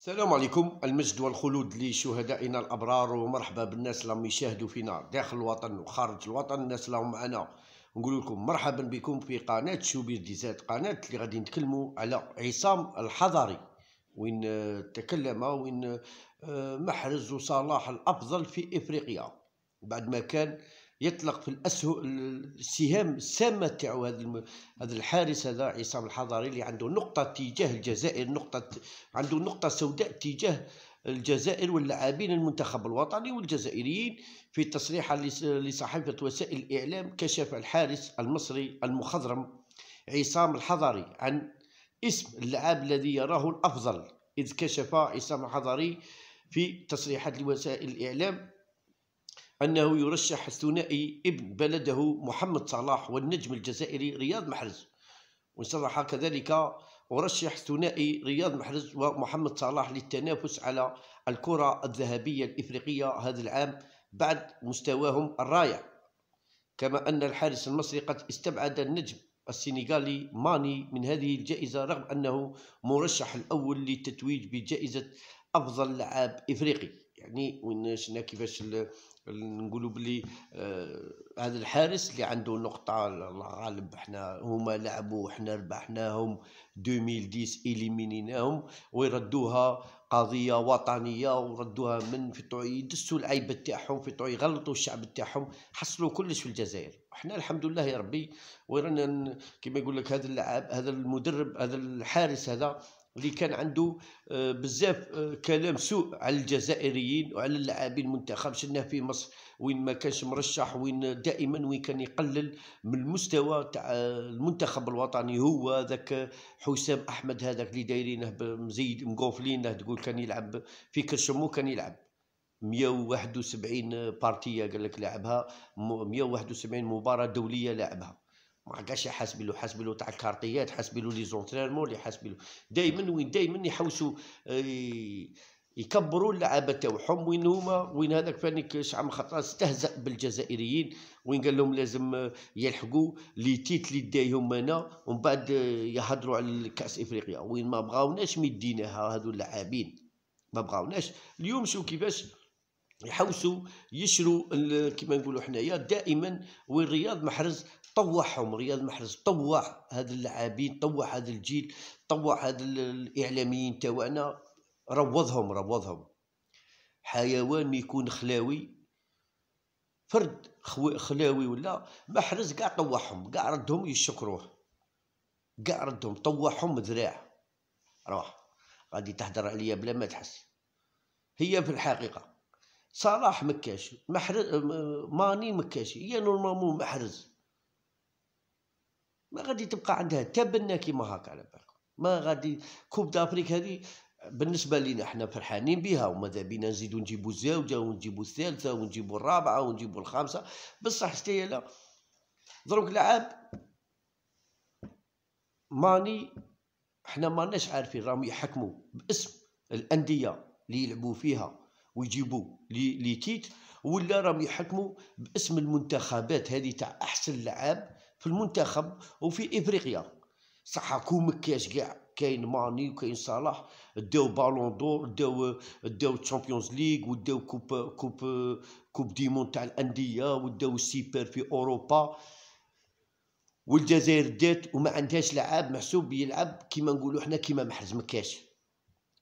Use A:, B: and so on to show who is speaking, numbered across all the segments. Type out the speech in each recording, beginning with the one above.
A: السلام عليكم المجد والخلود لشهدائنا الابرار ومرحبا بالناس اللي راهم يشاهدوا فينا داخل الوطن وخارج الوطن الناس اللي راهم معنا نقول لكم مرحبا بكم في قناه شوبير ديزات قناه اللي غادي نتكلموا على عصام الحضري وين تكلم وين آه، محرز صلاح الافضل في افريقيا بعد ما كان يطلق في الاسهم السهام السامه تاعو هذا هذا الحارس هذا عصام الحضري اللي عنده نقطه تجاه الجزائر نقطه عنده نقطه سوداء تجاه الجزائر واللاعبين المنتخب الوطني والجزائريين في تصريح لصحيفه وسائل الاعلام كشف الحارس المصري المخضرم عصام الحضري عن اسم اللاعب الذي يراه الافضل اذ كشف عصام الحضري في تصريحات لوسائل الاعلام أنه يرشح الثنائي ابن بلده محمد صلاح والنجم الجزائري رياض محرز وصرح كذلك ورشح ثنائي رياض محرز ومحمد صلاح للتنافس على الكرة الذهبية الإفريقية هذا العام بعد مستواهم الرائع كما أن الحارس المصري قد استبعد النجم السنغالي ماني من هذه الجائزة رغم أنه مرشح الأول للتتويج بجائزة أفضل لعاب إفريقي يعني وين شفنا كيفاش نقولوا بلي آه هذا الحارس اللي عنده نقطة الله غالب حنا هما لعبوا وحنا ربحناهم 2010 إليمينيناهم ويردوها قضية وطنية وردوها من في يدسوا العيبة تاعهم في يغلطوا الشعب تاعهم حصلوا كلش في الجزائر وحنا الحمد لله يا ربي ورانا كما يقول لك هذا اللاعب هذا المدرب هذا الحارس هذا اللي كان عنده آه، بزاف آه، كلام سوء على الجزائريين وعلى اللاعبين المنتخب شناه في مصر وين ما كانش مرشح وين دائما وين كان يقلل من المستوى تاع آه، المنتخب الوطني هو ذاك حسام احمد هذاك اللي دايرينه مزيد مقوفلينه تقول كان يلعب في كرشمو كان يلعب 171 بارتيه قال لك لعبها 171 مباراه دوليه لعبها ما عندهاش حاسب له حاسب له تاع الكارطيات حاسب له لي زونترينمون اللي حاسب له دائما وين دائما يحوسوا آه، يكبروا اللعابه تاعهم وين هما وين هذاك فانيك شعب خطره استهزأ بالجزائريين وين قال لهم لازم يلحقوا لي تيت اللي دايهم انا ومن بعد يهضروا على كاس افريقيا وين ما بغاوناش مديناها هذو اللاعبين ما بغاوناش اليوم شو كيفاش يحوسوا يشروا كما نقولوا حنايا دائما والرياض محرز طوحهم رياض محرز طوح هذ اللاعبين طوح هذا الجيل طوح هاد الاعلاميين تاعنا روضهم روضهم حيوان يكون خلاوي فرد خلاوي ولا محرز قاع طوحهم قاع ردهم يشكروه قاع ردهم طوحهم ذراع روح غادي تهدر عليا بلا ما تحس هي في الحقيقه صلاح مكاش محرز ماني مكاش هي نورمالمون محرز ما غادي تبقى عندها تبنى كيما هكا على بالكم ما غادي كوب دافريك هذه بالنسبه لينا حنا فرحانين بها وماذا بينا نزيدو نجيبو الزاوجه ونجيبو الثالثه ونجيبو الرابعه ونجيبو الخامسه بصح حتى لا دروك لعاب ماني حنا ماناش عارفين راهم يحكموا باسم الانديه اللي يلعبوا فيها ويجيبوا لي لي تيت ولا راهم يحكموا باسم المنتخبات هذه تاع احسن لعاب في المنتخب وفي افريقيا صح كو كاش كاع كاين ماني وكاين صلاح داو بالون دور داو داو تشامبيونز ليغ وداو كوب كوب كوب دي مون تاع الانديه وداو سيبر في اوروبا والجزائر دات وما عندهاش لعاب محسوب يلعب كيما نقولوا حنا كيما محرز ما كاش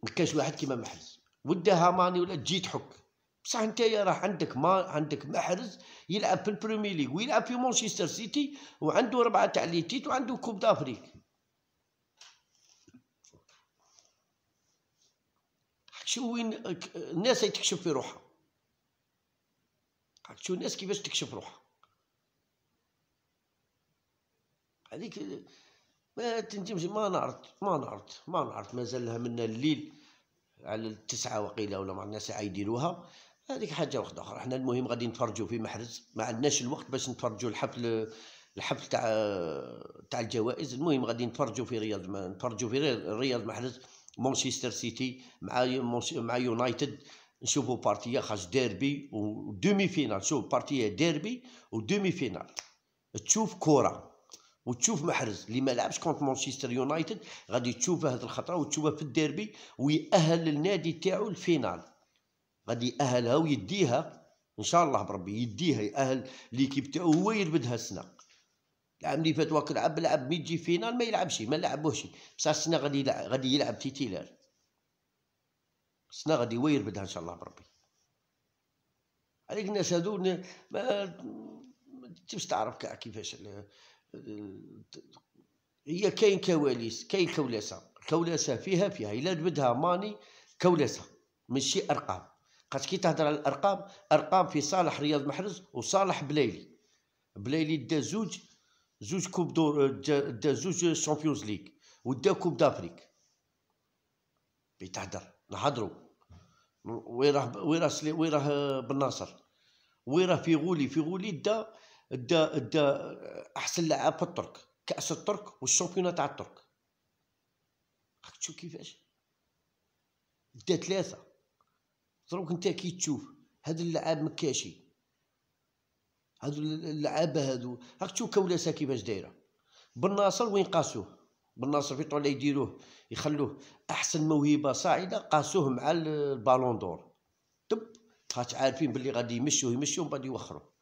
A: ما كاش واحد كيما محرز وداها ماني ولا تجي تحك بصح انت راه عندك ما عندك محرز يلعب في البريمير ليغ ويلعب في مانشستر سيتي وعنده ربعه تاع لي تيت وعنده كوب دافريك شو وين الناس تكشف في روحها شو الناس كيفاش تكشف روحها هذيك ما تنجمش ما نعرض ما نعرض ما نعرض مازال لها من الليل على التسعة وقيلة ولا مع الناس يديروها هذيك حاجه واحده اخرى حنا المهم غادي نتفرجوا في محرز ما عندناش الوقت باش نتفرجوا الحفل الحفل تاع تاع الجوائز المهم غادي نتفرجوا في رياض ما نتفرجوا في رياض محرز مانشستر سيتي مع مع يونايتد نشوفوا بارتيه خاص ديربي ودومي فينال شوف بارتيه ديربي ودومي فينال تشوف كره وتشوف محرز اللي ما لعبش كونت مانشستر يونايتد غادي تشوفه هذه الخطره وتشوفه في الديربي ويأهل النادي تاعو الفينال غادي يأهلها ويديها ان شاء الله بربي يديها يأهل ليكيب تاعو هو يربدها السنه العام اللي فات واك لعب لعب مي تجي فينال ما يلعبش ما لعبوهش بصح السنه غادي يلعب غادي يلعب تيتيلار السنه غادي هو يربدها ان شاء الله بربي عليك الناس هذو ما تمش تعرف كاع كيفاش هي كاين كواليس كاين كولاسه كولاسه فيها فيها الا بدها ماني كولاسه ماشي ارقام خاطش كي تهضر على الارقام ارقام في صالح رياض محرز وصالح بلايلي بلايلي دا زوج زوج كوب دور دا زوج شامبيونز ليغ ودا كوب دافريك بي تهدر نهضرو وين راه وين راه وين راه بن ناصر وين راه في غولي في غولي دا دا دا احسن لاعب في الترك كاس الترك والشامبيونه تاع الترك راك تشوف كيفاش دا ثلاثه دروك انت كي تشوف هاد اللعاب مكاشي هادو اللعابه هادو راك تشوف كولاسا كيفاش دايره بن ناصر وين قاسوه بن ناصر في طول يديروه يخلوه احسن موهبه صاعده قاسوه مع البالون دور تب هات عارفين بلي غادي يمشوه يمشوه ومن بعد يوخروه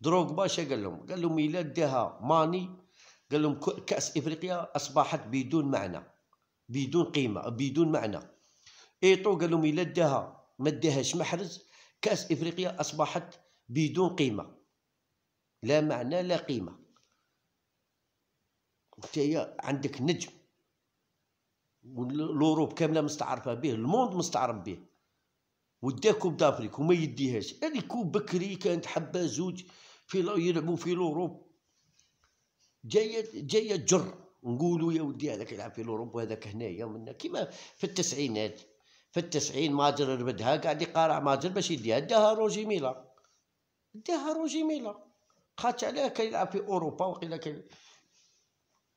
A: دروغبا اش قال لهم قال لهم الا داها ماني قال لهم كاس افريقيا اصبحت بدون معنى بدون قيمه بدون معنى ايطو قال لهم الا داها ما داهاش محرز كاس افريقيا اصبحت بدون قيمه لا معنى لا قيمه انت عندك نجم والاوروب كامله مستعرفه به الموند مستعرف به ودا كوب دافريك وما يديهاش هذه كوب بكري كانت حبه زوج في يلعبوا في الاوروب جايه جايه جر نقولوا يا ودي هذاك يلعب في اوروبا هذاك هنايا ومنا كيما في التسعينات في التسعين ماجر ربدها قاعد يقارع ماجر باش يديها داها روجي ميلا داها روجي ميلا خاطش علاه كيلعب في اوروبا وقيلا كي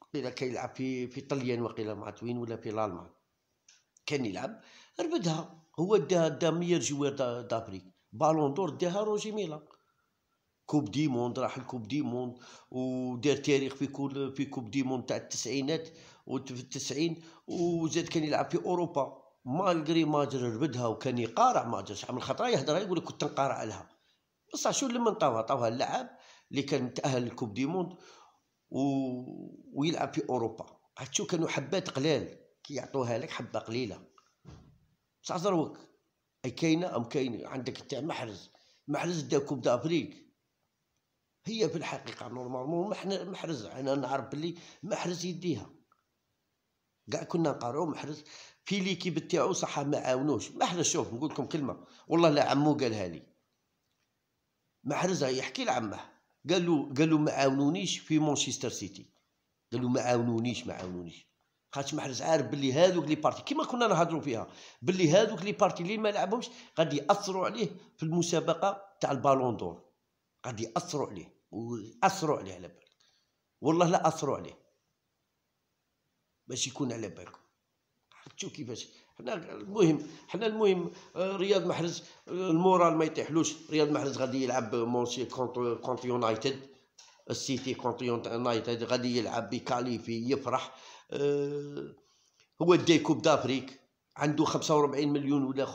A: وقيلا كيلعب في في طليان وقيلا مع توين ولا في الالمان كان يلعب ربدها هو داها دا ميير جوار دافريك بالون دور داها روجي ميلا كوب دي موند راح الكوب دي موند ودار تاريخ في كل في كوب دي موند تاع التسعينات وفي التسعين وزاد كان يلعب في اوروبا مالغري ماجر ربدها وكان يقارع ماجر شحال من خطره يهضرها يقول لك كنت نقارع لها بصح شو لما طاوها طاوها اللاعب اللي كان تاهل الكوب دي موند و... ويلعب في اوروبا شو كانوا حبات قلال كي يعطوها لك حبه قليله بصح زروك اي كاينه ام كاينه عندك انت محرز محرز دا كوب دافريك هي في الحقيقه نورمالمون محرز انا نعرف بلي محرز يديها كاع كنا نقارعو محرز في ليكيب تاعو صح ما عاونوش محرز شوف نقول لكم كلمه والله لا عمو قالها لي محرز يحكي لعمه قال له قال له ما عاونونيش في مانشستر سيتي قال له ما عاونونيش ما عاونونيش خاطش محرز عارف بلي هذوك لي بارتي كيما كنا نهضروا فيها بلي هذوك لي بارتي اللي ما لعبهمش غادي ياثروا عليه في المسابقه تاع البالون دور غادي ياثروا عليه وياثروا عليه على بالك والله لا اثروا عليه باش يكون على بالكم شوف كيفاش حنا المهم حنا المهم آه، رياض محرز آه، المورال ما يطيحلوش رياض محرز غادي يلعب مونسي كونت كونت يونايتد السيتي كونت يونايتد غادي يلعب يكاليفي يفرح آه، هو دي كوب دافريك عنده 45 مليون ولا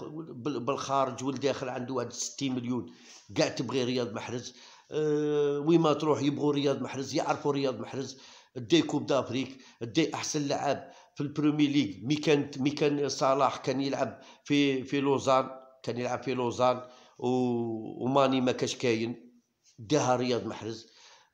A: بالخارج والداخل عنده واحد 60 مليون كاع تبغي رياض محرز آه، وين ما تروح يبغوا رياض محرز يعرفوا رياض محرز دي كوب دافريك دي احسن لعاب في البريمي ليغ مي كان مي كان صلاح كان يلعب في في لوزان كان يلعب في لوزان وماني ما كاش كاين داها رياض محرز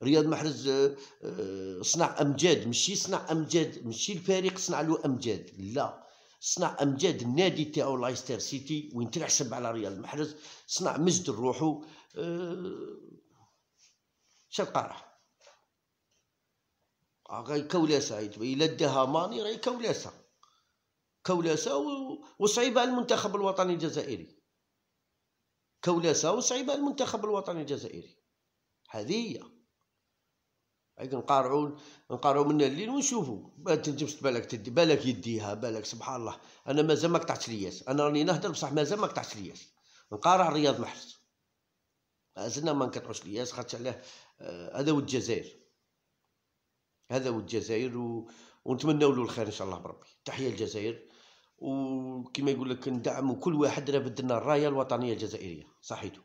A: رياض محرز آه، آه، صنع امجاد ماشي صنع امجاد ماشي الفريق صنع له امجاد لا صنع امجاد النادي تاعو لايستر سيتي وين تلعسب على ريال محرز صنع مجد لروحو أه شقاره آه، غاي كولاسه الا داها ماني راهي كولاسه كولاسه وصعيبه المنتخب الوطني الجزائري كولاسه وصعيبه المنتخب الوطني الجزائري هذه هي عيد نقارعوا نقارعوا من الليل ونشوفوا ما تنجمش بالك تدي بالك يديها بالك سبحان الله انا مازال ما قطعتش الياس انا راني نهدر بصح مازال ما قطعتش الياس نقارع رياض محرز مازلنا ما نقطعوش الياس خاطش علاه آه، هذا هو الجزائر هذا هو الجزائر و... ونتمنوا له الخير ان شاء الله بربي تحيه الجزائر وكما يقول لك ندعموا كل واحد راه بدلنا الرايه الوطنيه الجزائريه صحيتو